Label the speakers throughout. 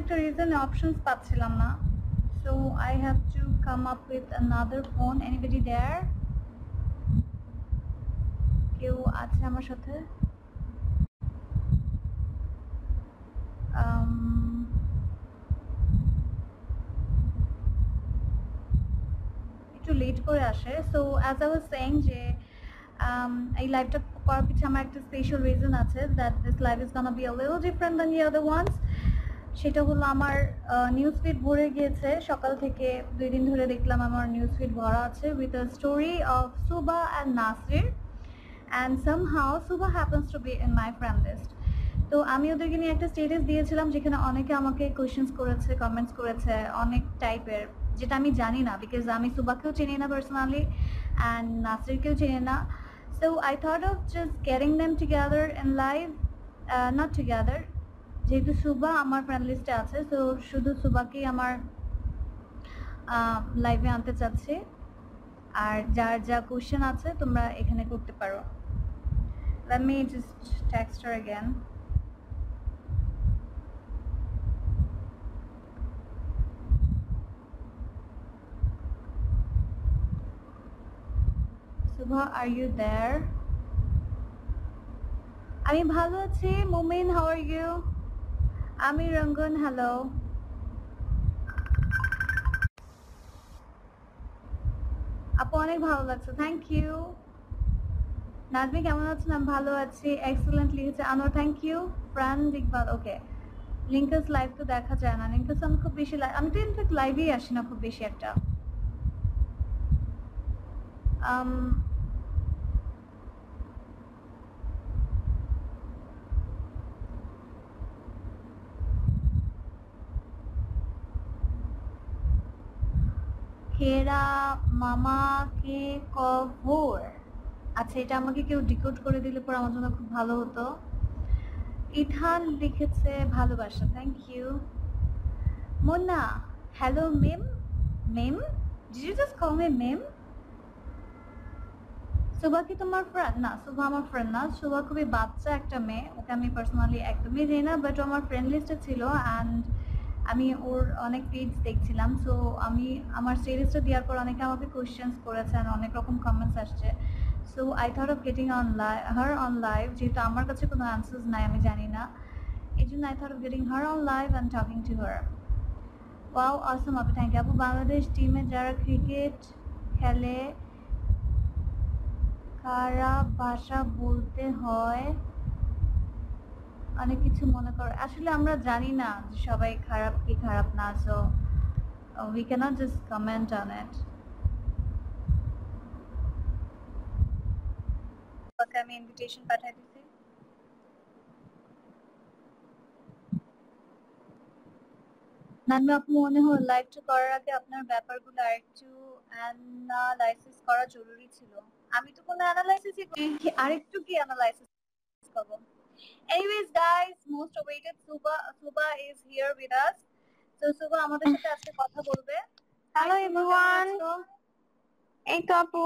Speaker 1: একটা রিজনে অপশনস পাচ্ছিলাম না so I have to come up with another phone anybody there কেউ আছে আমার সাথে um, একটু লেট করে আসে so as I was saying যে um, এই লাইভটা করার পিছনে আমার একটা স্পেশাল রিজন আছে that this live is gonna be a little different than the other ones সেটা হলো আমার নিউজ ফিড ভরে গিয়েছে সকাল থেকে দুই দিন ধরে দেখলাম আমার নিউজ ফিড ভরা আছে with the story of Suba and Nasir and somehow Suba happens to be in my friend list তো আমি ওদেরকে নিয়ে একটা স্টেটাস দিয়েছিলাম যেখানে অনেকে আমাকে কোয়েশ্চেন্স করেছে কমেন্টস করেছে অনেক টাইপের যেটা আমি জানি না বিকজ আমি সুবাকেও চিনি না পার্সোনালি অ্যান্ড নাসিরকেও চিনি না so I thought of just carrying them together in live not together যেহেতু সুবা আমার ফ্রেন্ড লিস্টে আছে তো শুধু সুবাকেই আমার লাইভে আনতে চাচ্ছি আর যার যা কোশ্চেন আছে তোমরা এখানে করতে পারো let me just text her again Subha are you there আমি ভালো আছি মুমিন হাউ আর ইউ আমি রঙ্গন হ্যালো আপু অনেক ভালো লাগছে থ্যাংক ইউ নাজমি কেমন আছেন আমি ভালো আছি এক্সেলেন্ট লিখেছে আনো থ্যাংক ইউ প্রাণ ইকবাল ওকে লিঙ্কাস লাইভ তো দেখা যায় না লিঙ্কাস আমি খুব বেশি লাইভ আমি তো ইনফ্যাক্ট লাইভেই আসি না খুব বেশি একটা um, মামা কে কভোর আচ্ছা এটা আমাকে কেউ ডিকোড করে দিলে পর আমার জন্য খুব ভালো হতো ইথান লিখেছে ভালোবাসা thank you Mona hello ma'am ma'am did you just call ma'am Shobha কি তোমার ফ্রেন্ড না শোভা আমার ফ্রেন্ড না শোভা খুবই বাচ্চা একটা মেয়ে ওকে আমি পার্সোনালি একদমই জানি না বাট আমার ফ্রেন্ড লিস্টে ছিল অ্যান্ড আমি ওর অনেক পেজ দেখছিলাম সো আমি আমার সিরিজটা দেওয়ার পর অনেকে আমাকে কোয়েশ্চেন্স করেছেন অনেক রকম কমেন্টস আসছে so I thought of getting on her on live যেহেতু আমার কাছে কোনো অ্যান্সার্স নাই আমি জানি না এই জন্য I thought of getting her on live and talking to her wow awesome আপু থ্যাংক ইউ আপু বাংলাদেশ টিমে যারা ক্রিকেট খেলে কারা ভাষা বলতে হয় অনেক কিছু মনে করো আসলে আমরা জানি না যে সবাই খারাপ কি খারাপ না so we can't just comment on it আমি ইনভিটেশন দিচ্ছি আপু মনে হয় লাইভটা করার আগে আপনার ব্যাপারগুলো আরেকটু অ্যানালাইসিস করা জরুরি ছিল আমি তো কোনো অ্যানালাইসিসই করি আরেকটু কি অ্যানালাইসিস করব anyways guys most awaited suba suba is here with us so suba আমাদের সাথে আজকে কথা বলবে hello everyone
Speaker 2: এই তো আপু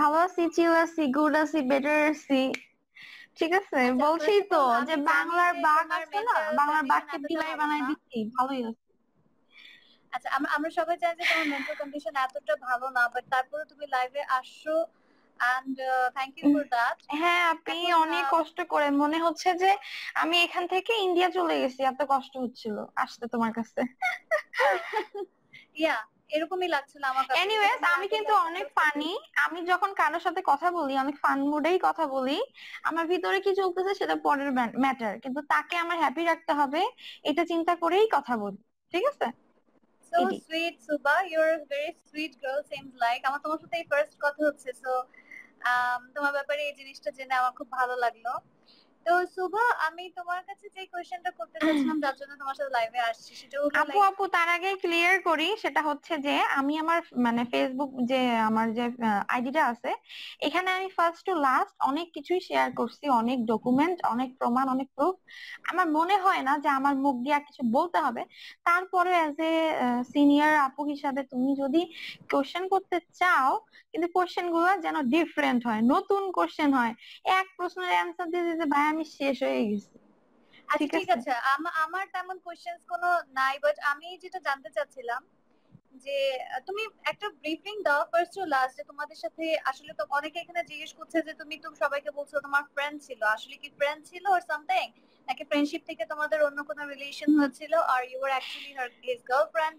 Speaker 2: ভালো আছি চিল আছি গুড আছি বেটার আছি ঠিক আছে আচ্ছা, বলছি তো যে বাংলার বাঘ আছে না বাংলার বাঘকে বিলাই বানাই দিচ্ছি ভালোই আছে
Speaker 1: আচ্ছা আমরা সবাই জানি যে তোমার মেন্টাল কন্ডিশন এতটা ভালো না বাট তারপরে তুমি লাইভে আসছো
Speaker 2: and uh, thank you for that হ্যাঁ আপনি uh, অনেক কষ্ট করে মনে হচ্ছে যে আমি এখান থেকে ইন্ডিয়া চলে গেছি এত কষ্ট হচ্ছিল আসতে তোমার কাছে ইয়া এরকমই লাগছিল আমার কাছে এনিওয়েজ আমি কিন্তু অনেক ফানি আমি যখন কারোর সাথে কথা বলি অনেক ফান মুডেই কথা বলি আমার ভিতরে কি চলতেছে সেটা পরের ম্যাটার কিন্তু তাকে আমার হ্যাপি রাখতে হবে এটা চিন্তা করেই কথা বলি ঠিক আছে
Speaker 1: so sweet suba you're a very sweet girl seems like আমার তোমার সাথে এই ফার্স্ট কথা হচ্ছে so তোমার ব্যাপারে এই জিনিসটা জেনে আমার খুব ভালো লাগলো তো আমি তোমার কাছে যে কোশ্চেনটা করতে চাচ্ছিলাম যার জন্য তোমার সাথে লাইভে আসছি সেটা আপু আপু
Speaker 2: তার আগে ক্লিয়ার করি সেটা হচ্ছে যে আমি আমার মানে ফেসবুক যে আমার যে আইডিটা আছে এখানে আমি ফার্স্ট টু লাস্ট অনেক কিছুই শেয়ার করছি অনেক ডকুমেন্ট অনেক প্রমাণ অনেক প্রুফ আমার মনে হয় না যে আমার মুখ দিয়ে আর কিছু বলতে হবে তারপরে অ্যাজ এ সিনিয়র আপু হিসাবে তুমি যদি কোশ্চেন করতে চাও কিন্তু কোশ্চেন গুলো যেন ডিফারেন্ট হয় নতুন কোশ্চেন হয় এক প্রশ্নের অ্যান্সার দিয়ে দিতে ভাই আমি শেষ হয়ে গেছি আচ্ছা, ঠিক আছে
Speaker 1: আমার তেমন কোশ্চেনস নাই বাট আমি যেটা জানতে চাচ্ছিলাম যে তুমি একটা ব্রিফিং দাও ফার্স্ট টু লাস্ট যে তোমাদের সাথে আসলে তো অনেকে এখানে জিজ্ঞেস করছে যে তুমি তো সবাইকে বলছো তোমার ফ্রেন্ড ছিল আসলে কি ফ্রেন্ড ছিল অর সামথিং নাকি ফ্রেন্ডশিপ থেকে তোমাদের অন্য কোনো রিলেশন হয়েছিল are you are actually her his girlfriend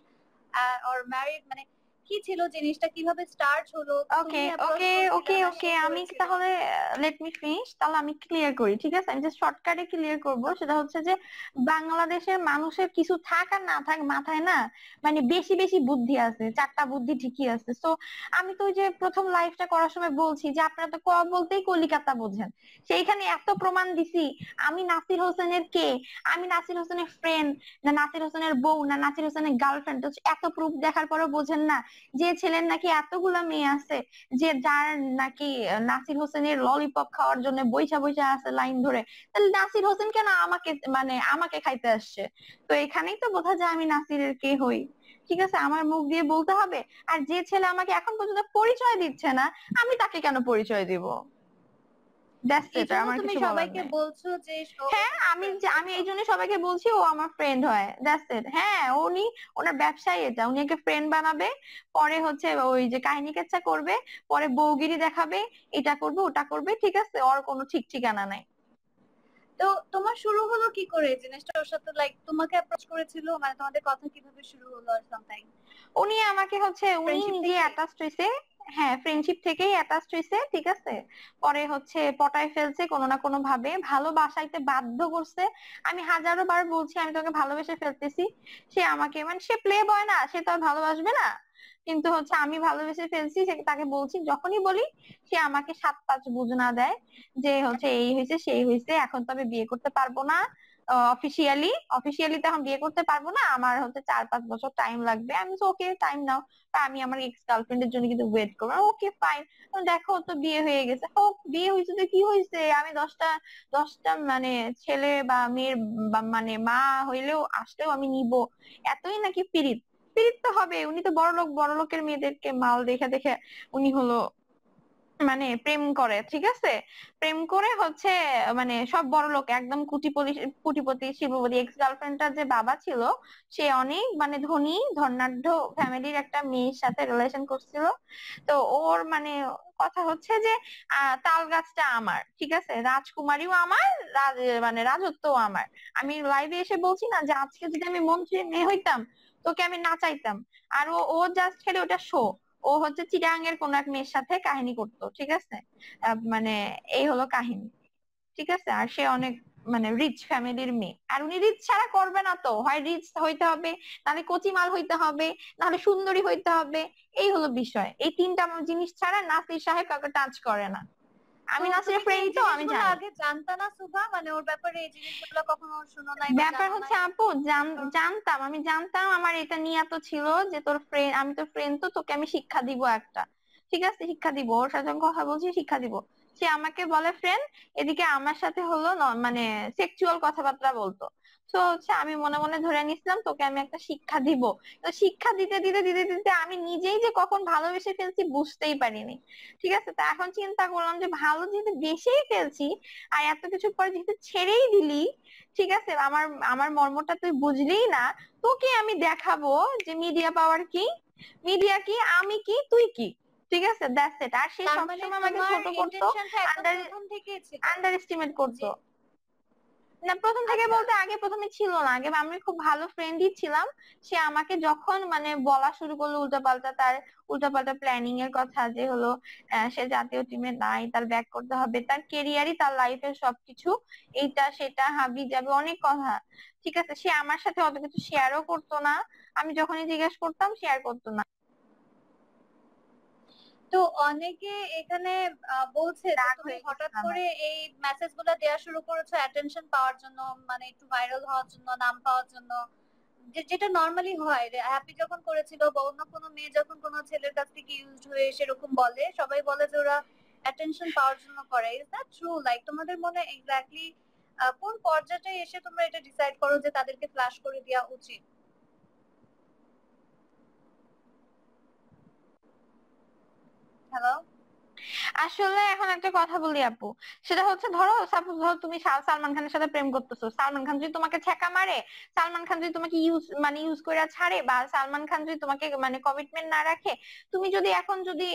Speaker 1: or married মানে কি ছিল জিনিসটা কিভাবে স্টার্ট হলো ওকে ওকে ওকে
Speaker 2: ওকে আমি তাহলে লেট মি ফিনিশ তাহলে আমি ক্লিয়ার করি ঠিক আছে আমি যে শর্টকাটে ক্লিয়ার করব সেটা হচ্ছে যে বাংলাদেশের মানুষের কিছু থাক আর না থাক মাথায় না মানে বেশি বেশি বুদ্ধি আছে চারটা বুদ্ধি ঠিকই আছে সো আমি তো যে প্রথম লাইফটা করার সময় বলছি যে আপনারা তো ক বলতেই কলিকাতা বোঝেন সেইখানে এত প্রমাণ দিছি আমি নাসির হোসেনের কে আমি নাসির হোসেনের ফ্রেন্ড না নাসির হোসেনের বউ না নাসির হোসেনের গার্লফ্রেন্ড তো এত প্রুফ দেখার পরেও বোঝেন না যে ছেলের নাকি এতগুলো মেয়ে আছে যে যার নাকি নাসির হোসেনের ললিপপ খাওয়ার জন্য বৈশা বৈশা আছে লাইন ধরে তাহলে নাসির হোসেন কেন আমাকে মানে আমাকে খাইতে আসছে তো এখানেই তো বোঝা যায় আমি নাসিরের কে হই ঠিক আছে আমার মুখ দিয়ে বলতে হবে আর যে ছেলে আমাকে এখন পর্যন্ত পরিচয় দিচ্ছে না আমি তাকে কেন পরিচয় দিব হ্যাঁ, সবাইকে বলছি ও আমার ফ্রেন্ড হয় হ্যাঁ উনি ওনার ব্যবসায় এটা উনি একে ফ্রেন্ড বানাবে পরে হচ্ছে ওই যে কাহিনী কেচ্ছা করবে পরে বৌগিরি দেখাবে এটা করবে ওটা করবে ঠিক আছে ওর কোনো ঠিক ঠিকানা নাই তো
Speaker 1: তোমার শুরু হলো কি করে জিনিসটা ওর সাথে লাইক তোমাকে অ্যাপ্রোচ করেছিল মানে তোমাদের কথা কিভাবে শুরু হলো আর সামথিং
Speaker 2: উনি আমাকে হচ্ছে উনি নিজে অ্যাটাচড হইছে হ্যাঁ ফ্রেন্ডশিপ থেকেই অ্যাটাচড হইছে ঠিক আছে পরে হচ্ছে পটাই ফেলছে কোনো না কোনো ভাবে ভালোবাসাইতে বাধ্য করছে আমি হাজারো বার বলছি আমি তোকে ভালোবেসে ফেলতেছি সে আমাকে মানে সে প্লে বয় না সে তো আর ভালোবাসবে না কিন্তু হচ্ছে আমি ভালোবেসে ফেলছি সে তাকে বলছি যখনই বলি সে আমাকে সাত পাঁচ বুঝ না দেয় যে হচ্ছে এই হয়েছে সেই হয়েছে এখন তো আমি বিয়ে করতে পারবো না অফিসিয়ালি অফিসিয়ালি তো এখন বিয়ে করতে পারবো না আমার হচ্ছে চার পাঁচ বছর টাইম লাগবে আমি ওকে টাইম নাও আমি আমার এক্স এর জন্য কিন্তু ওয়েট করবো ওকে ফাইন দেখো তো বিয়ে হয়ে গেছে ও বিয়ে হয়েছে তো কি হয়েছে আমি দশটা দশটা মানে ছেলে বা মেয়ের মানে মা হইলেও আসলেও আমি নিব এতই নাকি পিরিত পিরিত তো হবে উনি তো বড়লোক বড়লোকের মেয়েদেরকে মাল দেখে দেখে উনি হলো মানে প্রেম করে ঠিক আছে প্রেম করে হচ্ছে মানে সব বড় লোক একদম কুটিপতি কুটিপতি শিল্পপতি এক্স গার্লফ্রেন্ডটার যে বাবা ছিল সে অনেক মানে ধনী ধনাঢ্য ফ্যামিলির একটা মেয়ের সাথে রিলেশন করছিল তো ওর মানে কথা হচ্ছে যে তাল গাছটা আমার ঠিক আছে রাজকুমারীও আমার মানে রাজত্ব আমার আমি লাইভে এসে বলছি না যে আজকে যদি আমি মন্ত্রী মেয়ে হইতাম তোকে আমি নাচাইতাম আর ও জাস্ট খেলে ওটা শো ও হচ্ছে চিরাং এর কোন এক মেয়ের সাথে কাহিনী করতো ঠিক আছে মানে এই হলো কাহিনী ঠিক আছে আর সে অনেক মানে রিচ ফ্যামিলির মেয়ে আর উনি রিচ ছাড়া করবে না তো হয় রিচ হইতে হবে নাহলে কচিমাল হইতে হবে নাহলে সুন্দরী হইতে হবে এই হলো বিষয় এই তিনটা জিনিস ছাড়া নাসির সাহেব কাউকে টাচ করে না আমি নাসির ফ্রেন্ড তো আমি জানি আগে
Speaker 1: জানতা না সুভা মানে ওর ব্যাপারে এই জিনিসগুলো
Speaker 2: কখনো শুনো নাই ব্যাপার হচ্ছে আপু জানতাম আমি জানতাম আমার এটা নিয়ে তো ছিল যে তোর ফ্রেন্ড আমি তোর ফ্রেন্ড তো তোকে আমি শিক্ষা দিব একটা ঠিক আছে শিক্ষা দিব ওর সাথে কথা বলছি শিক্ষা দিব সে আমাকে বলে ফ্রেন্ড এদিকে আমার সাথে হলো মানে সেক্সুয়াল কথাবার্তা বলতো তো হচ্ছে আমি মনে মনে ধরে নিছিলাম তোকে আমি একটা শিক্ষা দিব তো শিক্ষা দিতে দিতে দিতে দিতে আমি নিজেই যে কখন ভালোবেসে ফেলছি বুঝতেই পারিনি ঠিক আছে তো এখন চিন্তা করলাম যে ভালো যেহেতু বেশিই ফেলছি আর এত কিছু পরে যেহেতু ছেড়েই দিলি ঠিক আছে আমার আমার মর্মটা তুই বুঝলেই না তোকে আমি দেখাবো যে মিডিয়া পাওয়ার কি মিডিয়া কি আমি কি তুই কি ঠিক আছে দ্যাটস ইট আর সে সবসময় আমাকে ছোট করতো আন্ডার এস্টিমেট করতো না প্রথম থেকে আচ্ছা। বলতে আগে প্রথমে ছিল না আগে আমি খুব ভালো ফ্রেন্ডই ছিলাম সে আমাকে যখন মানে বলা শুরু করলো উল্টাপাল্টা তার উল্টাপাল্টা প্ল্যানিং এর কথা যে হলো সে জাতীয় টিমে নাই তার ব্যাক করতে হবে তার কেরিয়ারই তার লাইফ এর সবকিছু এইটা সেটা হাবি যাবে অনেক কথা ঠিক আছে সে আমার সাথে অত কিছু শেয়ারও করতো না আমি যখনই জিজ্ঞেস করতাম শেয়ার করতো না তো অনেকে
Speaker 1: এখানে বলছে হঠাৎ করে এই মেসেজ গুলা দেওয়া শুরু করেছো অ্যাটেনশন পাওয়ার জন্য মানে একটু ভাইরাল হওয়ার জন্য নাম পাওয়ার জন্য যেটা নর্মালি হয় হ্যাপি যখন করেছিল বা অন্য কোনো মেয়ে যখন কোনো ছেলের কাছ থেকে ইউজ হয়ে সেরকম বলে সবাই বলে যে ওরা অ্যাটেনশন পাওয়ার জন্য করে ইজ দ্যাট ট্রু লাইক তোমাদের মনে এক্স্যাক্টলি কোন পর্যায়ে এসে তোমরা এটা ডিসাইড করো যে তাদেরকে ফ্ল্যাশ করে দেওয়া উচিত
Speaker 2: হ্যালো আসলে এখন একটা কথা বলি আপু সেটা হচ্ছে ধরো সাপোজ ধরো তুমি সালমান খানের সাথে প্রেম করতেছো সালমান খান যদি তোমাকে ছেকা মারে সালমান খান যদি তোমাকে ইউজ মানে ইউজ করে ছাড়ে বা সালমান খান যদি তোমাকে মানে কমিটমেন্ট না রাখে তুমি যদি এখন যদি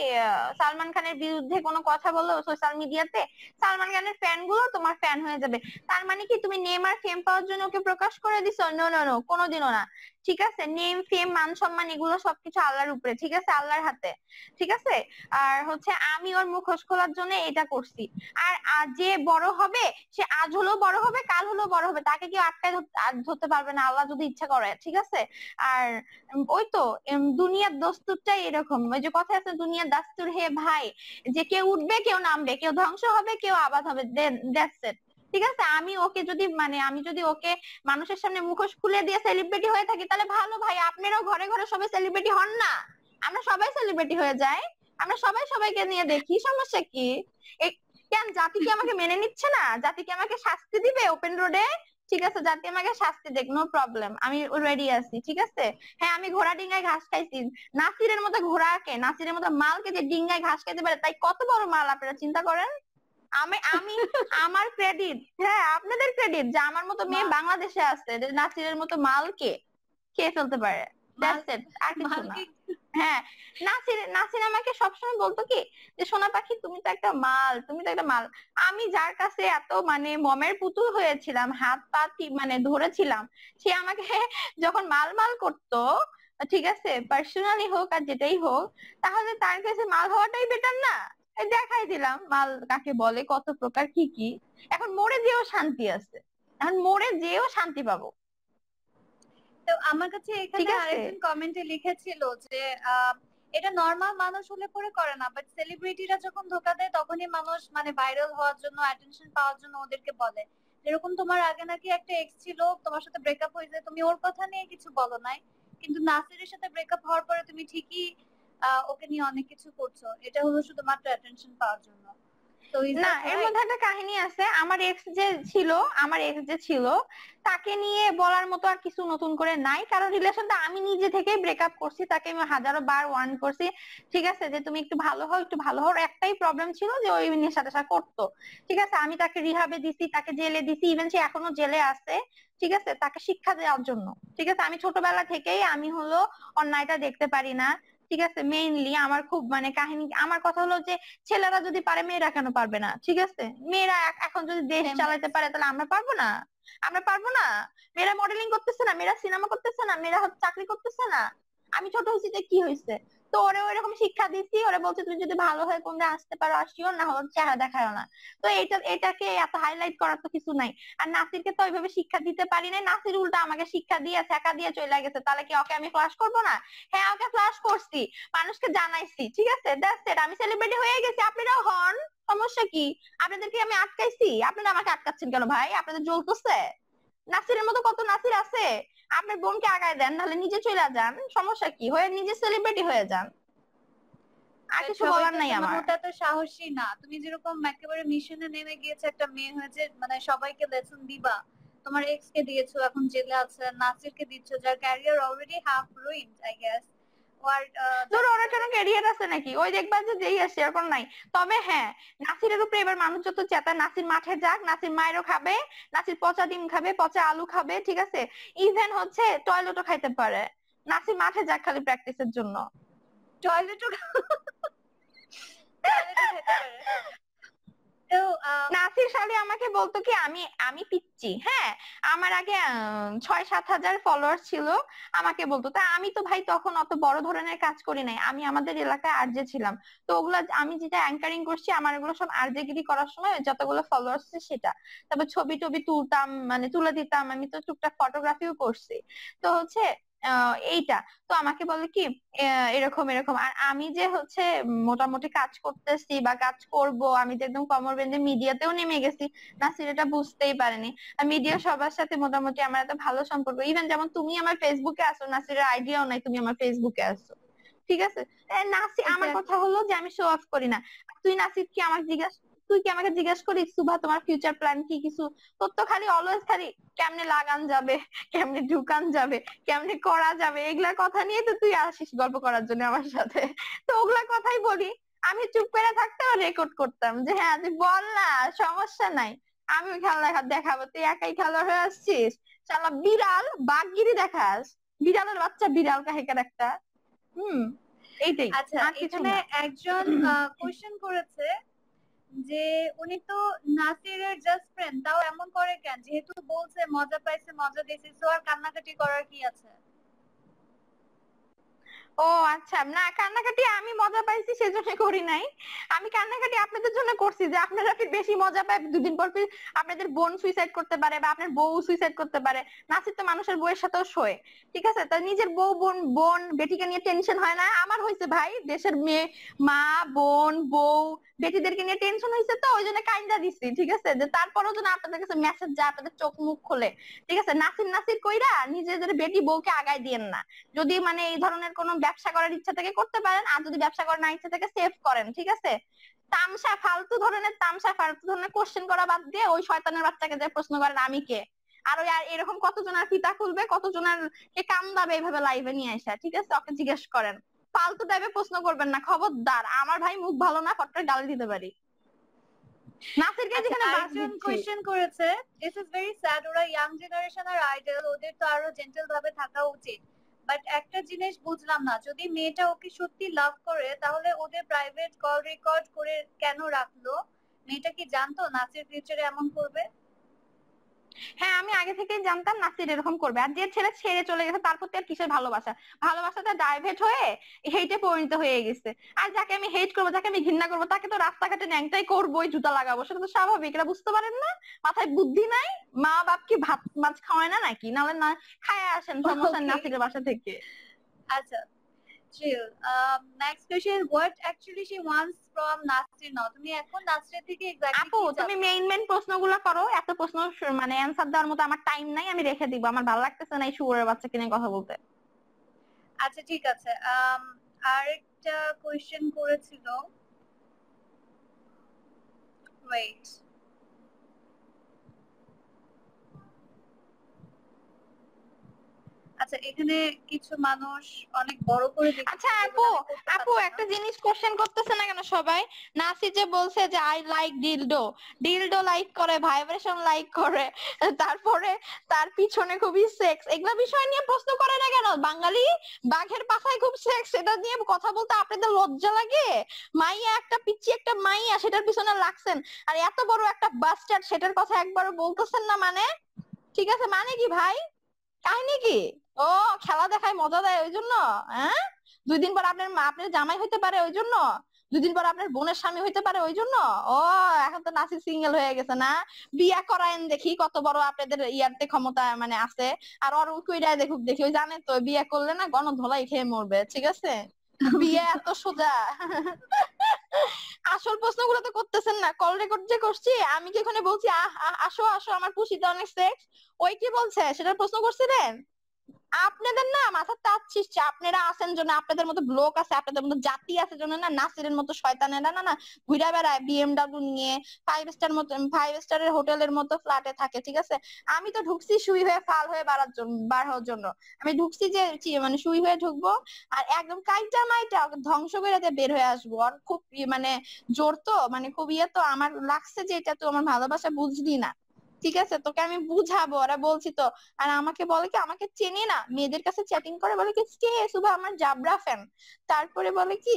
Speaker 2: সালমান খানের বিরুদ্ধে কোনো কথা বলো সোশ্যাল মিডিয়াতে সালমান খানের ফ্যান গুলো তোমার ফ্যান হয়ে যাবে তার মানে কি তুমি নেমার ফেম পাওয়ার জন্য ওকে প্রকাশ করে দিছো নো নো নো কোনোদিনও না ঠিক আছে নেম ফেম মান সম্মান এগুলো সবকিছু আল্লাহর উপরে ঠিক আছে আল্লাহর হাতে ঠিক আছে আর হচ্ছে আমি ওর মুখোশ খোলার জন্য এটা করছি আর যে বড় হবে সে আজ হলেও বড় হবে কাল হলেও বড় হবে তাকে কেউ আটকায় ধরতে পারবে না আল্লাহ যদি ইচ্ছা করে ঠিক আছে আর ওই তো দুনিয়ার দস্তুরটাই এরকম ওই যে কথা আছে দুনিয়ার দাস্তুর হে ভাই যে কেউ উঠবে কেউ নামবে কেউ ধ্বংস হবে কেউ আবাদ হবে দ্যাটস ইট ঠিক আছে আমি ওকে যদি মানে আমি যদি ওকে মানুষের সামনে মুখোশ খুলে দিয়ে সেলিব্রিটি হয়ে থাকি তাহলে ভালো ভাই আপনারও ঘরে ঘরে সবাই সেলিব্রিটি হন না আমরা সবাই সেলিব্রিটি হয়ে যাই আমরা সবাই সবাইকে নিয়ে দেখি সমস্যা কি কেন জাতি কি আমাকে মেনে নিচ্ছে না জাতি কি আমাকে শাস্তি দিবে ওপেন রোডে ঠিক আছে জাতি আমাকে শাস্তি দেখ নো প্রবলেম আমি রেডি আছি ঠিক আছে হ্যাঁ আমি ঘোড়া ডিঙ্গায় ঘাস খাইছি নাসিরের মতো ঘোড়াকে নাসিরের মতো মালকে যে ডিঙ্গায় ঘাস খাইতে পারে তাই কত বড় মাল আপনারা চিন্তা করেন আমি আমি আমার ক্রেডিট হ্যাঁ আপনাদের ক্রেডিট যে আমার মতো মেয়ে বাংলাদেশে আছে যে নাসিরের মতো কে কে ফেলতে পারে দ্যাটস হ্যাঁ নাসির নাসির আমাকে সবসময় বলতো কি যে সোনা পাখি তুমি তো একটা মাল তুমি তো একটা মাল আমি যার কাছে এত মানে মমের পুতুল হয়েছিলাম হাত পা মানে ধরেছিলাম সে আমাকে যখন মাল মাল করতো ঠিক আছে পার্সোনালি হোক আর যেটাই হোক তাহলে তার কাছে মাল হওয়াটাই বেটার না দেখাই দিলাম মাল কাকে বলে কত প্রকার কি কি এখন মরে যেও শান্তি আছে এখন মরে যেও শান্তি পাবো তো আমার কাছে এখানে আরেকজন
Speaker 1: কমেন্টে লিখেছিল যে এটা নর্মাল মানুষ হলে পরে করে না বাট সেলিব্রিটিরা যখন ধোকা দেয় তখনই মানুষ মানে ভাইরাল হওয়ার জন্য অ্যাটেনশন পাওয়ার জন্য ওদেরকে বলে যেরকম তোমার আগে নাকি একটা এক্স ছিল তোমার সাথে ব্রেকআপ হয়ে যায় তুমি ওর কথা নিয়ে কিছু বলো নাই কিন্তু নাসিরের সাথে ব্রেকআপ হওয়ার পরে তুমি ঠিকই ওকে নিয়ে অনেক কিছু করছো এটা হলো শুধুমাত্র অ্যাটেনশন
Speaker 2: পাওয়ার জন্য না এর মধ্যে একটা কাহিনী আছে আমার এক্স যে ছিল আমার এক্স যে ছিল তাকে নিয়ে বলার মতো আর কিছু নতুন করে নাই কারণ রিলেশনটা আমি নিজে ব্রেকআপ করছি তাকে আমি হাজারো বার ওয়ার্ন করছি ঠিক আছে যে তুমি একটু ভালো হও একটু ভালো হও একটাই প্রবলেম ছিল যে ওই নেশা করতো ঠিক আছে আমি তাকে রিহাবে দিছি তাকে জেলে দিছি ইভেন সে এখনো জেলে আছে ঠিক আছে তাকে শিক্ষা দেওয়ার জন্য ঠিক আছে আমি ছোটবেলা থেকেই আমি হলো অন্যায়টা দেখতে পারি না ঠিক আছে মেইনলি আমার খুব মানে কাহিনী আমার কথা হলো যে ছেলেরা যদি পারে মেয়েরা কেন পারবে না ঠিক আছে মেয়েরা এখন যদি দেশ চালাতে পারে তাহলে আমরা পারবো না আমরা পারবো না মেয়েরা মডেলিং করতেছে না মেয়েরা সিনেমা করতেছে না মেয়েরা চাকরি করতেছে না আমি ছোট হয়েছি কি হয়েছে তো ওরা ওইরকম শিক্ষা দিচ্ছি ওরা বলছে তুমি যদি ভালো হয়ে কোনটা আসতে পারো আসিও না হলে চেহারা দেখায় না তো এটা এটাকে এত হাইলাইট করার তো কিছু নাই আর নাসিরকে তো ওইভাবে শিক্ষা দিতে পারি নাই নাসির উল্টা আমাকে শিক্ষা দিয়ে শেখা দিয়ে চলে গেছে তাহলে কি ওকে আমি ক্লাস করবো না হ্যাঁ ওকে ক্লাস করছি মানুষকে জানাইছি ঠিক আছে দ্যাটস ইট আমি সেলিব্রিটি হয়ে গেছি আপনারাও হন সমস্যা কি আপনাদেরকে আমি আটকাইছি আপনারা আমাকে আটকাচ্ছেন কেন ভাই আপনাদের জ্বলতেছে নাসিরের মতো কত নাসির আছে আপনার বোনকে আগায় দেন নাহলে নিজে চলে যান সমস্যা কি হয়ে নিজে সেলিব্রিটি হয়ে যান আর আচ্ছা, কিছু বলার নাই আমার ওটা তো
Speaker 1: সাহসী না তুমি যেরকম একেবারে মিশনে নেমে গিয়েছে একটা মেয়ে হয়েছে মানে সবাইকে লেসন দিবা তোমার এক্স কে দিয়েছো এখন জেলে আছে নাসির কে দিচ্ছ যার career already half ruin I guess
Speaker 2: Uh, তোর আছে নাকি ওই দেখবা যে তবে হ্যাঁ নাসিরের এবার মানুষ যত নাসির মাঠে যাক নাসির মায়েরও খাবে নাসির পচা ডিম খাবে পচা আলু খাবে ঠিক আছে ইভেন হচ্ছে টয়লেটও খাইতে পারে নাসির মাঠে যাক খালি প্র্যাকটিসের জন্য টয়লেটও তো নাসির সালে আমাকে বলতো কি আমি আমি পিচ্ছি হ্যাঁ আমার আগে ছয় সাত হাজার ফলোয়ার ছিল আমাকে বলতো তা আমি তো ভাই তখন অত বড় ধরনের কাজ করি নাই আমি আমাদের এলাকায় আরজে ছিলাম তো ওগুলা আমি যেটা অ্যাঙ্কারিং করছি আমার ওগুলো সব গিরি করার সময় যতগুলো ফলোয়ার ছিল সেটা তারপর ছবি টবি তুলতাম মানে তুলে দিতাম আমি তো টুকটাক ফটোগ্রাফিও করছি তো হচ্ছে এইটা তো আমাকে বলে কি এরকম এরকম আর আমি যে হচ্ছে মোটামুটি কাজ করতেছি বা কাজ করব আমি তো একদম কমর বেঁধে মিডিয়াতেও নেমে গেছি না সিলেটা বুঝতেই পারেনি আর মিডিয়া সবার সাথে মোটামুটি আমার এত ভালো সম্পর্ক ইভেন যেমন তুমি আমার ফেসবুকে আসো না নাসিরের আইডিয়াও নাই তুমি আমার ফেসবুকে আসো ঠিক আছে নাসি আমার কথা হলো যে আমি শো অফ করি না তুই নাসিদ কি আমাকে জিজ্ঞাসা তুই কি আমাকে জিজ্ঞেস করিস সুভা তোমার ফিউচার প্ল্যান কি কিছু তোর তো খালি অলওয়েজ খালি কেমনে লাগান যাবে কেমনে ঢুকান যাবে কেমনে করা যাবে এগুলা কথা নিয়ে তো তুই আসিস গল্প করার জন্য আমার সাথে তো ওগুলা কথাই বলি আমি চুপ করে থাকতে রেকর্ড করতাম যে হ্যাঁ তুই বল না সমস্যা নাই আমি খেলা দেখাবো তুই একাই খেলা হয়ে আসছিস শালা বিড়াল বাঘগিরি দেখাস বিড়ালের বাচ্চা বিড়াল কাহিকার একটা হুম এইটাই আচ্ছা এখানে একজন
Speaker 1: কোয়েশ্চেন করেছে যে উনি তো নাসিরের জাস্ট ফ্রেন্ড তাও এমন করে কেন যেহেতু বলছে মজা পাইছে মজা দিয়েছে সো আর কান্নাকাটি করার কি আছে
Speaker 2: ও আচ্ছা না কান্নাকাটি আমি মজা পাইছি সেজন্য করি নাই আমি কান্নাকাটি আপনাদের জন্য করছি যে আপনারা ফির বেশি মজা পায় দুদিন পর ফির আপনাদের বোন সুইসাইড করতে পারে বা আপনার বউ সুইসাইড করতে পারে নাসির তো মানুষের বউয়ের সাথেও শোয় ঠিক আছে তা নিজের বউ বোন বোন বেটিকে নিয়ে টেনশন হয় না আমার হয়েছে ভাই দেশের মেয়ে মা বোন বউ বেটিদেরকে নিয়ে টেনশন হয়েছে তো ওই জন্য কাইন্দা দিছি ঠিক আছে যে তারপরও যেন আপনাদের কাছে মেসেজ যায় আপনাদের চোখ মুখ খোলে ঠিক আছে নাসির নাসির কইরা নিজেদের বেটি বউকে আগায় দিয়েন না যদি মানে এই ধরনের কোনো ব্যবসা করার ইচ্ছা থেকে করতে পারেন আর যদি ব্যবসা করার না ইচ্ছা থেকে সেভ করেন ঠিক আছে তামসা ফালতু ধরনের তামসা ফালতু ধরনের কোশ্চেন করা বাদ দিয়ে ওই শয়তানের বাচ্চাকে যে প্রশ্ন করেন আমি কে আর ওই আর এরকম কতজনের পিতা খুলবে কতজনের কে কাম দাবে এইভাবে লাইভে নিয়ে আসা ঠিক আছে ওকে জিজ্ঞেস করেন ফালতু টাইপে প্রশ্ন করবেন না খবরদার আমার ভাই মুখ ভালো না ফটো গালি দিতে পারি নাসিরকে আচ্ছা, করেছে দিস ভেরি স্যাড
Speaker 1: ওরা ইয়াং জেনারেশন আর আইডল ওদের তো আরো জেন্টল ভাবে থাকা উচিত বাট একটা জিনিস বুঝলাম না যদি মেয়েটা ওকে সত্যি লাভ করে তাহলে ওদের প্রাইভেট কল রেকর্ড করে কেন রাখলো মেয়েটা কি জানতো নাচের ফিউচারে এমন করবে
Speaker 2: হ্যাঁ আমি আগে থেকেই জানতাম নাসির এরকম করবে আর যে ছেলে ছেড়ে চলে গেছে তার প্রতি আর কিসের ভালোবাসা ভালোবাসাটা ডাইভেট হয়ে হেটে পরিণত হয়ে গেছে আর যাকে আমি হেট করবো যাকে আমি ঘৃণা করবো তাকে তো রাস্তাঘাটে ন্যাংটাই করবোই জুতা লাগাবো সেটা তো স্বাভাবিক এটা বুঝতে পারেন না মাথায় বুদ্ধি নাই মা বাপ কি ভাত মাছ খাওয়ায় না নাকি নাহলে না খায় আসেন সমস্যা নাসিরের বাসা থেকে
Speaker 1: আচ্ছা thrill next question what actually she wants from Nasrin now
Speaker 2: তুমি এখন নাসরিন থেকে এক্স্যাক্টলি আপু তুমি মেইন মেইন প্রশ্নগুলো করো এত প্রশ্ন মানে অ্যানসার দেওয়ার মতো আমার টাইম নাই আমি রেখে দিব আমার ভালো লাগতেছে না এই শুয়োরের বাচ্চা কিনে কথা বলতে
Speaker 1: আচ্ছা ঠিক আছে um, আরেকটা কোশ্চেন করেছিল ওয়েট
Speaker 2: আচ্ছা এখানে কিছু মানুষ অনেক বড় করে আচ্ছা আপু আপু একটা জিনিস কোশ্চেন করতেছে না কেন সবাই নাসি যে বলছে যে I like dildo dildo like করে ভাইব্রেশন লাইক করে তারপরে তার পিছনে খুবই সেক্স এগুলো বিষয় নিয়ে প্রশ্ন করে না কেন বাঙালি বাঘের পাছায় খুব সেক্স এটা নিয়ে কথা বলতে আপনাদের লজ্জা লাগে মাইয়া একটা পিচি একটা মাইয়া সেটার পিছনে লাগছেন আর এত বড় একটা বাস্টার সেটার কথা একবার বলতেছেন না মানে ঠিক আছে মানে কি ভাই কাহিনী কি ও খেলা দেখায় মজা দেয় ওই জন্য হ্যাঁ দুই দিন পর আপনার মা আপনার জামাই হইতে পারে ওই জন্য দুদিন পর আপনার বোনের স্বামী হইতে পারে ওই জন্য ও এখন তো নাসির সিঙ্গেল হয়ে গেছে না বিয়া করায়েন দেখি কত বড় আপনাদের ইয়ারতে ক্ষমতা মানে আছে আর ওর উকুইরা দেখুক দেখি ওই জানে তো বিয়া করলে না গণ ধোলাই খেয়ে মরবে ঠিক আছে বিয়ে এত সোজা আসল প্রশ্নগুলো তো করতেছেন না কল রেকর্ড যে করছি আমি কি এখানে বলছি আহ আসো আসো আমার খুশিতে অনেক সেক্স ওই কি বলছে সেটার প্রশ্ন করছিলেন আপনাদের না মাথার তার আপনারা আছেন জন্য আপনাদের মতো ব্লক আছে আপনাদের মতো জাতি আছে জন্য না নাসিরের মতো শয়তানেরা না না ঘুরা বেড়ায় বিএমডাব্লিউ নিয়ে ফাইভ স্টার মতো ফাইভ স্টারের হোটেলের মতো ফ্ল্যাটে থাকে ঠিক আছে আমি তো ঢুকছি শুই হয়ে ফাল হয়ে বাড়ার জন্য বাড়ার জন্য আমি ঢুকছি যে মানে শুই হয়ে ঢুকবো আর একদম কাইটা মাইটা ধ্বংস করে বের হয়ে আসবো আর খুব মানে জোর তো মানে খুব ইয়ে তো আমার লাগছে যে এটা তো আমার ভালোবাসা বুঝলি না ঠিক আছে তোকে আমি বুঝাবো ওরা বলছি তো আর আমাকে বলে কি আমাকে চেনে না মেয়েদের কাছে চ্যাটিং করে বলে কি কে শুভা আমার জাবরা ফ্যান তারপরে বলে কি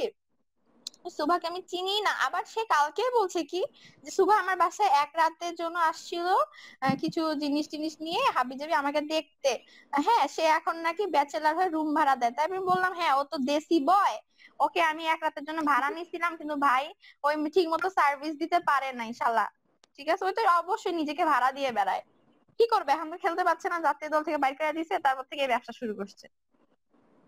Speaker 2: শুভাকে আমি চিনি না আবার সে কালকে বলছে কি যে সুভা আমার বাসায় এক রাতের জন্য আসছিল কিছু জিনিস টিনিস নিয়ে হাবি যাবি আমাকে দেখতে হ্যাঁ সে এখন নাকি ব্যাচেলার হয়ে রুম ভাড়া দেয় তাই আমি বললাম হ্যাঁ ও তো দেশি বয় ওকে আমি এক রাতের জন্য ভাড়া নিয়েছিলাম কিন্তু ভাই ওই ঠিক মতো সার্ভিস দিতে পারে নাই শালা ঠিক আছে ওই তো অবশ্যই নিজেকে ভাড়া দিয়ে বেড়ায় কি করবে এখন তো খেলতে পারছে না জাতীয় দল থেকে বাইর করে দিয়েছে তারপর থেকে ব্যবসা শুরু করছে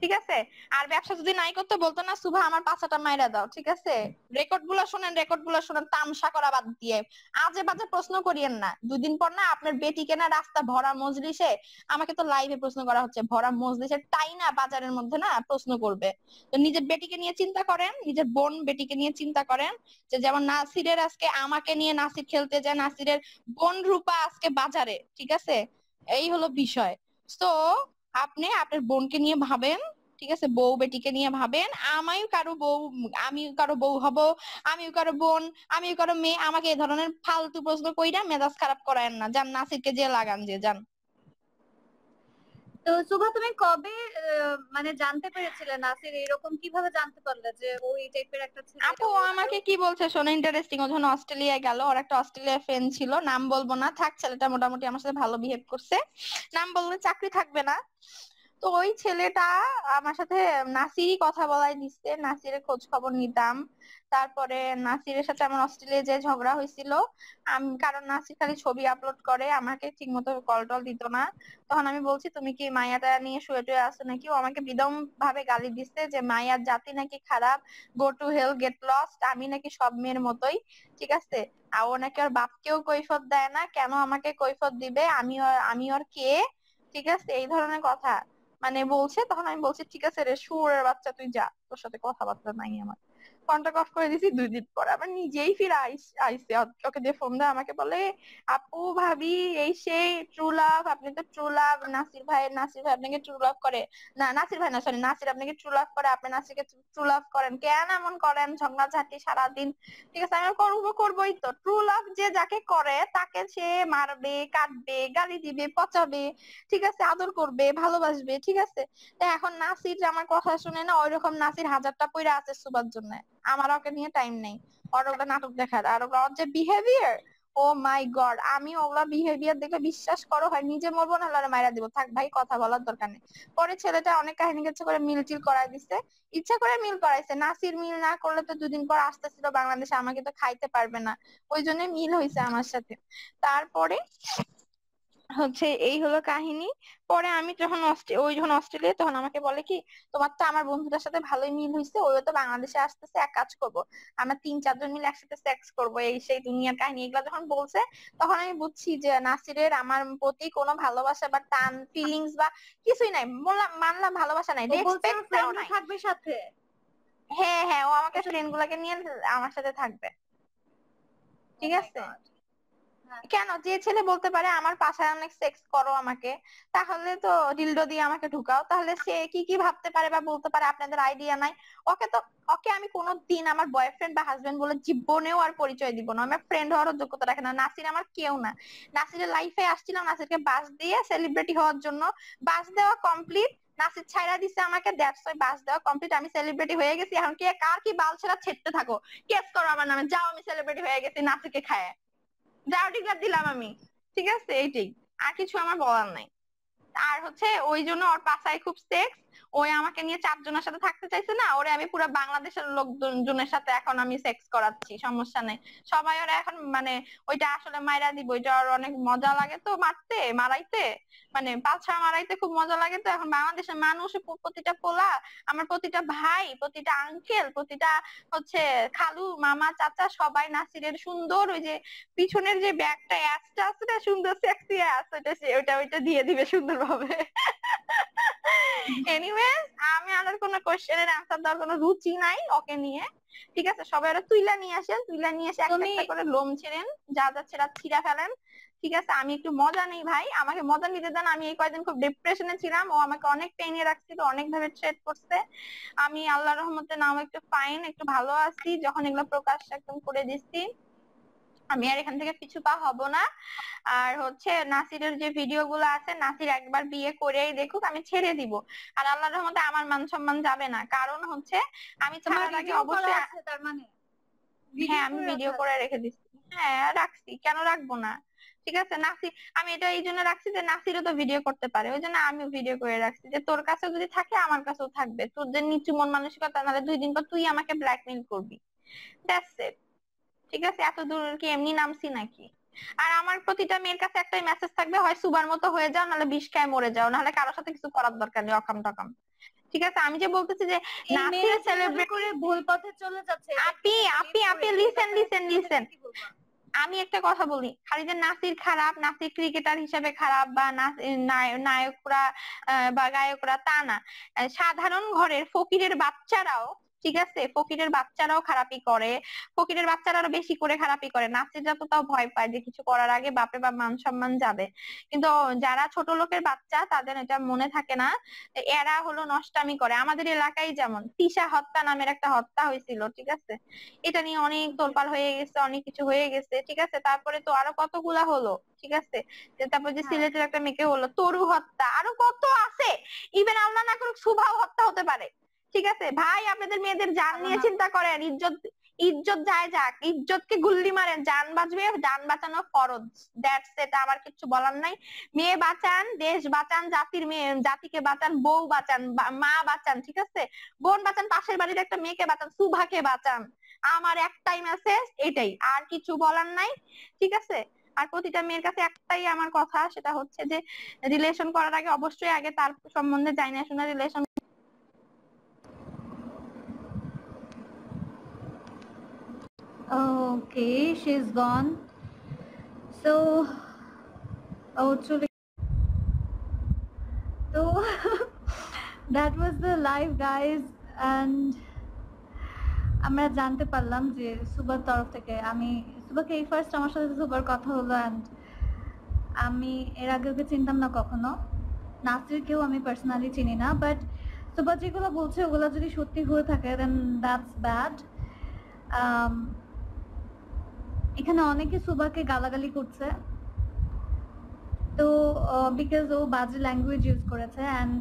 Speaker 2: ঠিক আছে আর ব্যবসা যদি নাই করতে বলতো না সুভা আমার পাঁচাটা মাইরা দাও ঠিক আছে রেকর্ড গুলা শোনেন রেকর্ড গুলা শোনেন তামসা করা বাদ দিয়ে আজে বাজে প্রশ্ন করিয়েন না দুদিন পর না আপনার বেটি কেনা রাস্তা ভরা মজলিসে আমাকে তো লাইভে প্রশ্ন করা হচ্ছে ভরা মজলিসে টাই না বাজারের মধ্যে না প্রশ্ন করবে তো নিজের বেটিকে নিয়ে চিন্তা করেন নিজের বোন বেটিকে নিয়ে চিন্তা করেন যে যেমন নাসিরের আজকে আমাকে নিয়ে নাসির খেলতে যায় নাসিরের বোন রূপা আজকে বাজারে ঠিক আছে এই হলো বিষয় তো আপনি আপনার বোনকে নিয়ে ভাবেন ঠিক আছে বউ বেটিকে নিয়ে ভাবেন আমায় কারো বউ আমিও কারো বউ হব আমিও কারো বোন আমিও কারো মেয়ে আমাকে এ ধরনের ফালতু প্রশ্ন কইরা মেজাজ খারাপ করায়েন না যান নাসিরকে যে লাগান যে যান তো সুভা তুমি কবে মানে জানতে পেরেছিলে
Speaker 1: নাসির এরকম কিভাবে জানতে পারলে যে ও এই টাইপের একটা ছেলে আপু
Speaker 2: আমাকে কি বলছে শোনো ইন্টারেস্টিং ও যখন অস্ট্রেলিয়ায় গেল ওর একটা অস্ট্রেলিয়ার ফ্রেন্ড ছিল নাম বলবো না থাক ছেলেটা মোটামুটি আমার সাথে ভালো বিহেভ করছে নাম বললে চাকরি থাকবে না তো ওই ছেলেটা আমার সাথে নাসিরই কথা বলাই দিচ্ছে নাসিরের খোঁজ খবর নিতাম তারপরে নাসিরের সাথে আমার অস্ট্রেলিয়া যে ঝগড়া হয়েছিল আমি কারণ নাসির খালি ছবি আপলোড করে আমাকে মতো কল টল দিত না তখন আমি বলছি তুমি কি মায়াটা নিয়ে শুয়ে টুয়ে আছো নাকি ও আমাকে বিদম ভাবে গালি দিচ্ছে যে মায়ার জাতি নাকি খারাপ go to hell get lost আমি নাকি সব মেয়ের মতোই ঠিক আছে আর ও নাকি ওর বাপকেও কৈফত দেয় না কেন আমাকে কৈফত দিবে আমি আমি ওর কে ঠিক আছে এই ধরনের কথা মানে বলছে তখন আমি বলছি ঠিক আছে রে শুয়োরের বাচ্চা তুই যা তোর সাথে কথাবার্তা নাই আমার ফোনটা অফ করে দিছি দুই দিন পর আবার নিজেই ফিরে আইসে ওকে দিয়ে ফোন দেয় আমাকে বলে আপু ভাবি এই সেই ট্রু লাভ আপনি তো ট্রু লাভ নাসির ভাই নাসির ভাই আপনাকে ট্রু লাভ করে না নাসির ভাই না সরি নাসির আপনাকে ট্রু লাভ করে আপনি নাসিরকে ট্রু লাভ করেন কেন এমন করেন ঝগড়া ঝাঁটি সারাদিন ঠিক আছে আমি করবো করবোই তো ট্রু লাভ যে যাকে করে তাকে সে মারবে কাটবে গালি দিবে পচাবে ঠিক আছে আদর করবে ভালোবাসবে ঠিক আছে এখন নাসির আমার কথা শুনে না ওইরকম নাসির হাজারটা পয়রা আছে সুবার জন্য আমার ওকে নিয়ে টাইম নেই আর ওগুলো নাটক দেখার আর ওগুলো ওর যে বিহেভিয়ার ও মাই গড আমি ওগুলা বিহেভিয়ার দেখে বিশ্বাস করো হয় নিজে মরবো না হলে মাইরা দিব থাক ভাই কথা বলার দরকার নেই পরে ছেলেটা অনেক কাহিনী গেছে করে মিল টিল করাই দিছে ইচ্ছা করে মিল করাইছে নাসির মিল না করলে তো দুদিন পর আসতেছিল বাংলাদেশে আমাকে তো খাইতে পারবে না ওই জন্য মিল হয়েছে আমার সাথে তারপরে হচ্ছে এই হলো কাহিনী পরে আমি যখন ওই যখন অস্ট্রেলিয়া তখন আমাকে বলে কি তোমার তো আমার বন্ধুটার সাথে ভালোই মিল হয়েছে ওই তো বাংলাদেশে আসতেছে এক কাজ করব আমরা তিন চারজন মিলে একসাথে সেক্স করব এই সেই দুনিয়ার কাহিনী এগুলো যখন বলছে তখন আমি বুঝছি যে নাসিরের আমার প্রতি কোনো ভালোবাসা বা টান ফিলিংস বা কিছুই নাই মানলাম ভালোবাসা নাই থাকবে সাথে হ্যাঁ হ্যাঁ ও আমাকে ফ্রেন্ড গুলাকে নিয়ে আমার সাথে থাকবে ঠিক oh আছে কেন যে ছেলে বলতে পারে আমার পাশায় অনেক সেক্স করো আমাকে তাহলে তো ডিলডো দিয়ে আমাকে ঢুকাও তাহলে সে কি কি ভাবতে পারে বা বলতে পারে আপনাদের আইডিয়া নাই ওকে তো ওকে আমি কোনো আমার বয়ফ্রেন্ড বা হাজবেন্ড বলে জীবনেও আর পরিচয় দিব না আমার ফ্রেন্ড হওয়ার যোগ্যতা রাখে না নাসির আমার কেউ না নাসিরের লাইফে আসছিলাম নাসিরকে বাস দিয়ে সেলিব্রিটি হওয়ার জন্য বাস দেওয়া কমপ্লিট নাসির ছাইরা দিছে আমাকে দ্যাটস ওই বাস দেওয়া কমপ্লিট আমি সেলিব্রিটি হয়ে গেছি এখন কে কার কি বাল ছেড়া ছেড়তে থাকো কেস করো আমার নামে যাও আমি সেলিব্রিটি হয়ে গেছি নাসিরকে খায় জারোটিকা দিলাম আমি ঠিক আছে এইটাই আর কিছু আমার বলার নাই আর হচ্ছে ওই জন্য ওর পাছায় খুব সেক্স ওই আমাকে নিয়ে চারজনের সাথে থাকতে চাইছে না ওরে আমি পুরো বাংলাদেশের লোকজনের সাথে এখন আমি সেক্স করাচ্ছি সমস্যা নেই সবাই ওরা এখন মানে ওইটা আসলে মাইরা দিব ওইটা ওর অনেক মজা লাগে তো মারতে মারাইতে মানে পাছা মারাইতে খুব মজা লাগে তো এখন বাংলাদেশের মানুষ প্রতিটা পোলা আমার প্রতিটা ভাই প্রতিটা আঙ্কেল প্রতিটা হচ্ছে খালু মামা চাচা সবাই নাসিরের সুন্দর ওই যে পিছনের যে ব্যাগটা অ্যাসটা আছে না সুন্দর সেক্সি অ্যাস ওইটা ওইটা ওইটা দিয়ে দিবে সুন্দরভাবে এনিওয়েজ আমি আমার কোনো কোশ্চেনের আনসার দেওয়ার কোনো রুচি নাই ওকে নিয়ে ঠিক আছে সবাই ওরা তুইলা নিয়ে আসেন তুইলা নিয়ে এসে একটা করে লোম ছেড়েন যা যা ছেড়া ফেলেন ঠিক আছে আমি একটু মজা নেই ভাই আমাকে মজা নিতে দেন আমি এই কয়েকদিন খুব ডিপ্রেশনে ছিলাম ও আমাকে অনেক পেইনে রাখছিল অনেক ভাবে ট্রেট করছে আমি আল্লাহ রহমতে নাম একটু ফাইন একটু ভালো আছি যখন এগুলো প্রকাশ একদম করে দিচ্ছি আমি আর এখান থেকে কিছু পা হব না আর হচ্ছে নাসিরের যে ভিডিও গুলো আছে নাসির একবার বিয়ে করেই দেখুক আমি ছেড়ে দিব আর আল্লাহর রহমতে আমার মান সম্মান যাবে না কারণ হচ্ছে আমি ছাড়ার আগে অবশ্যই তার মানে
Speaker 1: হ্যাঁ আমি ভিডিও
Speaker 2: করে রেখে দিচ্ছি হ্যাঁ রাখছি কেন রাখবো না ঠিক আছে নাসির আমি এটা এই জন্য রাখছি যে নাসিরও তো ভিডিও করতে পারে ওই জন্য আমিও ভিডিও করে রাখছি যে তোর কাছে যদি থাকে আমার কাছেও থাকবে তোর যে নিচু মন মানসিকতা নাহলে দুই দিন পর তুই আমাকে ব্ল্যাকমেইল করবি দ্যাটস ইট ঠিক আছে এত দূর কি এমনি নামছি নাকি আর আমার প্রতিটা মেয়ের কাছে একটাই মেসেজ থাকবে হয় সুবার মতো হয়ে যাও নাহলে বিষ খায় মরে যাও নাহলে কারোর সাথে কিছু করার দরকার নেই অকাম টকাম ঠিক আছে আমি যে বলতেছি যে নাচে সেলিব্রেট করে ভুল পথে চলে যাচ্ছে আপি আপি আপি লিসেন লিসেন লিসেন আমি একটা কথা বলি খালি যে নাসির খারাপ নাসির ক্রিকেটার হিসেবে খারাপ বা নায়করা বা গায়করা তা না সাধারণ ঘরের ফকিরের বাচ্চারাও ঠিক আছে ফকিরের বাচ্চারাও খারাপি করে ফকিরের বাচ্চারা আরো বেশি করে খারাপি করে নাচের তো তাও ভয় পায় যে কিছু করার আগে বাপে বা মান সম্মান যাবে কিন্তু যারা ছোট লোকের বাচ্চা তাদের এটা মনে থাকে না এরা হলো নষ্টামি করে আমাদের এলাকায় যেমন তিসা হত্যা নামের একটা হত্যা হয়েছিল ঠিক আছে এটা নিয়ে অনেক তোলপাল হয়ে গেছে অনেক কিছু হয়ে গেছে ঠিক আছে তারপরে তো আরো কতগুলা হলো ঠিক আছে তারপর যে হ্যাঁ। সিলেটের একটা মেয়েকে হলো তরু হত্যা আরো কত আছে ইভেন আল্লাহ না করুক সুভাও হত্যা হতে পারে ঠিক আছে ভাই আপনাদের মেয়েদের জান হ্যাঁ, নিয়ে হ্যাঁ। চিন্তা করেন ইজ্জত ইজ্জত যায় যাক কে গুল্লি মারেন জান বাঁচবে জান বাঁচানো ফরজ দ্যাটস এটা আমার কিছু বলার নাই মেয়ে বাঁচান দেশ বাঁচান জাতির মেয়ে জাতিকে বাঁচান বউ বাঁচান মা বাঁচান ঠিক আছে বোন বাঁচান পাশের বাড়ির একটা মেয়েকে বাঁচান সুভাকে বাঁচান আমার একটাই মেসেজ এটাই আর কিছু বলার নাই ঠিক আছে আর প্রতিটা মেয়ের কাছে একটাই আমার কথা সেটা হচ্ছে যে রিলেশন করার আগে অবশ্যই আগে তার সম্বন্ধে জানা শোনা relation Okay,
Speaker 1: she's gone. So, oh, truly. So, that was the live, guys. And আমরা জানতে পারলাম যে সুবার তরফ থেকে আমি সুবাকে এই ফার্স্ট আমার সাথে সুবার কথা হলো অ্যান্ড আমি এর আগে ওকে চিনতাম না কখনো নাসিরকেও আমি পার্সোনালি চিনি না বাট সুবা যেগুলো বলছে ওগুলো যদি সত্যি হয়ে থাকে দেন দ্যাটস ব্যাড এখানে অনেকে সুবাকে গালাগালি করছে তো বিকজ ও বাজে ল্যাঙ্গুয়েজ ইউজ করেছে অ্যান্ড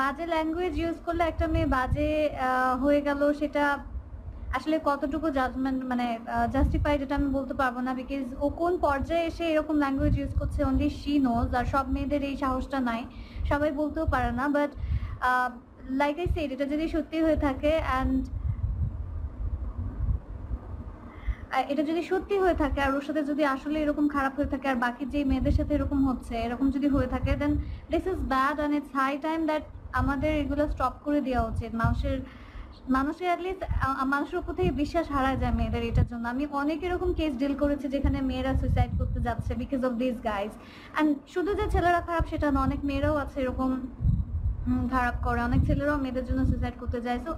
Speaker 1: বাজে ল্যাঙ্গুয়েজ ইউজ করলে একটা মেয়ে বাজে হয়ে গেল সেটা আসলে কতটুকু জাজমেন্ট মানে জাস্টিফাইড এটা আমি বলতে পারবো না বিকজ ও কোন পর্যায়ে এসে এরকম ল্যাঙ্গুয়েজ ইউজ করছে অনলি শি নোজ আর সব মেয়েদের এই সাহসটা নাই সবাই বলতেও পারে না বাট লাইক আই সেড এটা যদি সত্যি হয়ে থাকে অ্যান্ড এটা যদি সত্যি হয়ে থাকে আর ওর সাথে যদি আসলে এরকম খারাপ হয়ে থাকে আর বাকি যে মেয়েদের সাথে এরকম হচ্ছে এরকম যদি হয়ে থাকে then this is bad and it's high time that আমাদের এগুলো স্টপ করে দেওয়া উচিত মানুষের মানুষের অ্যাটলিস্ট মানুষের উপর থেকে বিশ্বাস হারায় যায় মেয়েদের এটার জন্য আমি অনেক এরকম কেস ডিল করেছি যেখানে মেয়েরা সুইসাইড করতে যাচ্ছে because of this guys and শুধু যে ছেলেরা খারাপ সেটা না অনেক মেয়েরাও আছে এরকম খারাপ করে অনেক ছেলেরাও মেয়েদের জন্য সুইসাইড করতে যায় তো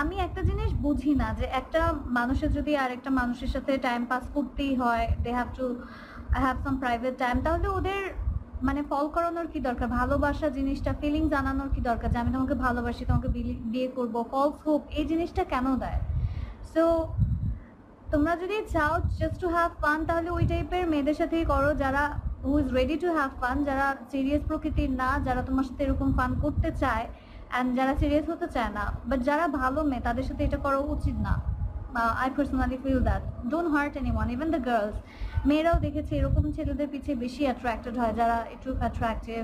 Speaker 1: আমি একটা জিনিস বুঝি না যে একটা মানুষের যদি আরেকটা মানুষের সাথে টাইম পাস করতেই হয় they have to have some private time তাহলে ওদের মানে ফল করানোর কি দরকার ভালোবাসা জিনিসটা ফিলিং জানানোর কি দরকার যে আমি তোমাকে ভালোবাসি তোমাকে বিয়ে করব ফলস হোপ এই জিনিসটা কেন দেয় সো তোমরা যদি চাও জাস্ট টু হ্যাভ ফান তাহলে ওই টাইপের মেয়েদের সাথেই করো যারা who is ready to have fun যারা সিরিয়াস প্রকৃতির না যারা তোমার সাথে এরকম ফান করতে চায় অ্যান্ড যারা সিরিয়াস হতে চায় না বাট যারা ভালো মেয়ে তাদের সাথে এটা করা উচিত না I personally feel that don't hurt anyone even the girls মেয়েরাও দেখেছে এরকম ছেলেদের পিছিয়ে বেশি অ্যাট্রাক্টেড হয় যারা একটু attractive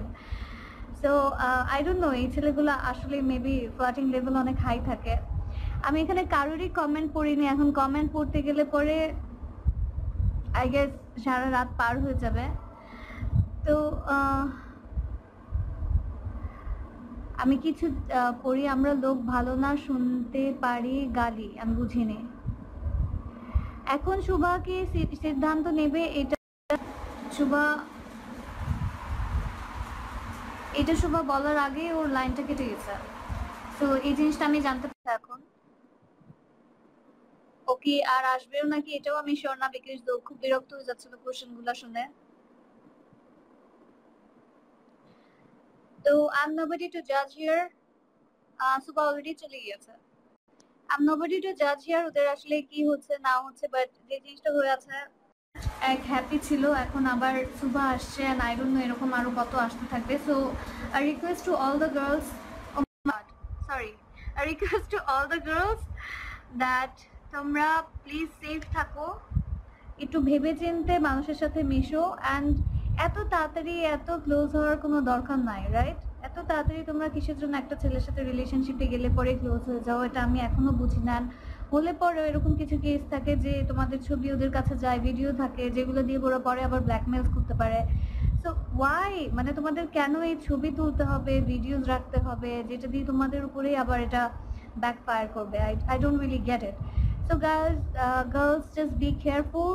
Speaker 1: so I don't know এই ছেলেগুলো আসলে মেবি ফ্লাটিং লেভেল অনেক হাই থাকে আমি এখানে কারোরই কমেন্ট পড়িনি এখন কমেন্ট পড়তে গেলে পরে আই গেস সারা রাত পার হয়ে যাবে তো আমি কিছু পড়ি আমরা লোক ভালো না শুনতে পারি গালি আমি বুঝিনি এখন শুভা কি সিদ্ধান্ত নেবে এটা শুভা এটা শুভা বলার আগে ওর লাইনটা কেটে গেছে তো এই জিনিসটা আমি জানতে পারি এখন ওকে আর আসবেও নাকি এটাও আমি শিওর না বিকজ খুব বিরক্ত হয়ে যাচ্ছিল কোশ্চেন গুলা শুনে তো আই এম নোবডি টু জাজ হিয়ার সুপা অলরেডি চলে গিয়েছে আই এম নোবডি টু জাজ হিয়ার ওদের আসলে কি হচ্ছে না হচ্ছে বাট যে জিনিসটা হয়ে আছে এক হ্যাপি ছিল এখন আবার সুভা আসছে অ্যান্ড আই ডোন্ট নো এরকম আরো কত আসতে থাকবে so I request to all the girls sorry I request to all the girls that তোমরা প্লিজ সেফ থাকো একটু ভেবে চিনতে মানুষের সাথে মিশো অ্যান্ড এত তাড়াতাড়ি এত ক্লোজ হওয়ার কোনো দরকার নাই রাইট এত তাড়াতাড়ি তোমরা কিসের জন্য একটা ছেলের সাথে রিলেশনশিপে গেলে পরে ক্লোজ হয়ে যাও এটা আমি এখনো বুঝি না হলে পরে এরকম কিছু কেস থাকে যে তোমাদের ছবি ওদের কাছে যায় ভিডিও থাকে যেগুলো দিয়ে ওরা পরে আবার ব্ল্যাকমেল করতে পারে সো ওয়াই মানে তোমাদের কেন এই ছবি তুলতে হবে ভিডিওস রাখতে হবে যেটা দিয়ে তোমাদের উপরেই আবার এটা backfire করবে I I don't really get it so girls girls just be careful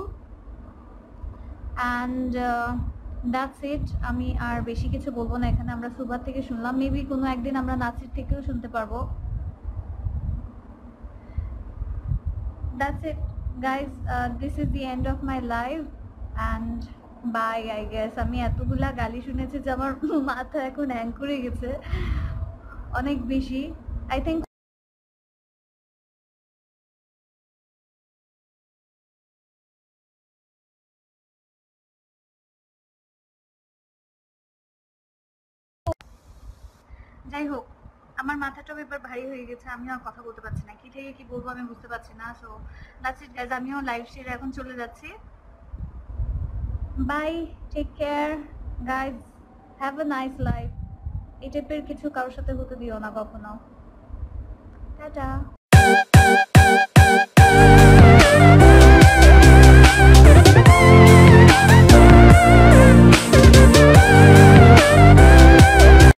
Speaker 1: and that's it আমি আর বেশি কিছু বলবো না এখানে আমরা সুবাদ থেকে শুনলাম মেবি কোনো একদিন আমরা নাচের থেকেও শুনতে পারবো that's it guys this is the end of my life and bye I guess আমি এতগুলা গালি শুনেছি যে আমার মাথা এখন অ্যাং করে গেছে অনেক বেশি আই থিঙ্ক মাথাটাও এবার ভারী হয়ে গেছে আমি আর কথা বলতে পারছি না কি থেকে কি বলবো আমি বুঝতে পারছি না সো দ্যাটস ইট গাইজ আমিও লাইভ শেয়ার এখন চলে যাচ্ছি bye take care guys have a nice life এই টাইপের কিছু কারোর সাথে হতে দিও না কখনো টাটা